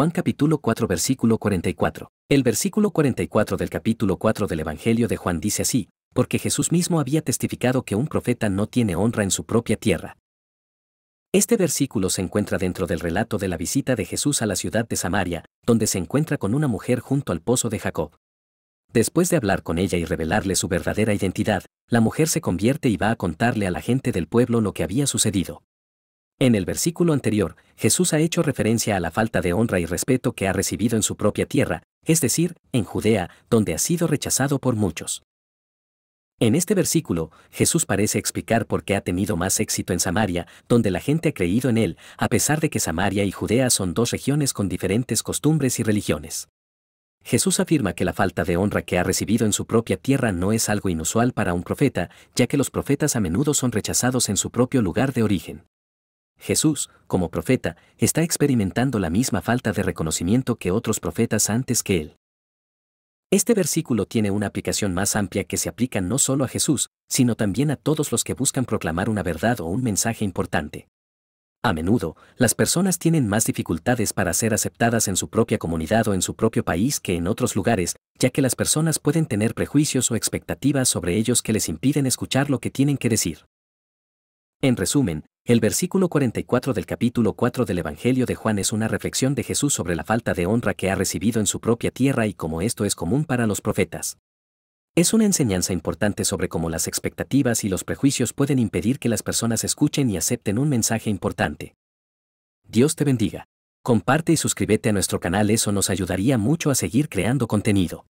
Juan capítulo 4 versículo 44. El versículo 44 del capítulo 4 del Evangelio de Juan dice así, porque Jesús mismo había testificado que un profeta no tiene honra en su propia tierra. Este versículo se encuentra dentro del relato de la visita de Jesús a la ciudad de Samaria, donde se encuentra con una mujer junto al pozo de Jacob. Después de hablar con ella y revelarle su verdadera identidad, la mujer se convierte y va a contarle a la gente del pueblo lo que había sucedido. En el versículo anterior, Jesús ha hecho referencia a la falta de honra y respeto que ha recibido en su propia tierra, es decir, en Judea, donde ha sido rechazado por muchos. En este versículo, Jesús parece explicar por qué ha tenido más éxito en Samaria, donde la gente ha creído en él, a pesar de que Samaria y Judea son dos regiones con diferentes costumbres y religiones. Jesús afirma que la falta de honra que ha recibido en su propia tierra no es algo inusual para un profeta, ya que los profetas a menudo son rechazados en su propio lugar de origen. Jesús, como profeta, está experimentando la misma falta de reconocimiento que otros profetas antes que él. Este versículo tiene una aplicación más amplia que se aplica no solo a Jesús, sino también a todos los que buscan proclamar una verdad o un mensaje importante. A menudo, las personas tienen más dificultades para ser aceptadas en su propia comunidad o en su propio país que en otros lugares, ya que las personas pueden tener prejuicios o expectativas sobre ellos que les impiden escuchar lo que tienen que decir. En resumen, el versículo 44 del capítulo 4 del Evangelio de Juan es una reflexión de Jesús sobre la falta de honra que ha recibido en su propia tierra y cómo esto es común para los profetas. Es una enseñanza importante sobre cómo las expectativas y los prejuicios pueden impedir que las personas escuchen y acepten un mensaje importante. Dios te bendiga. Comparte y suscríbete a nuestro canal, eso nos ayudaría mucho a seguir creando contenido.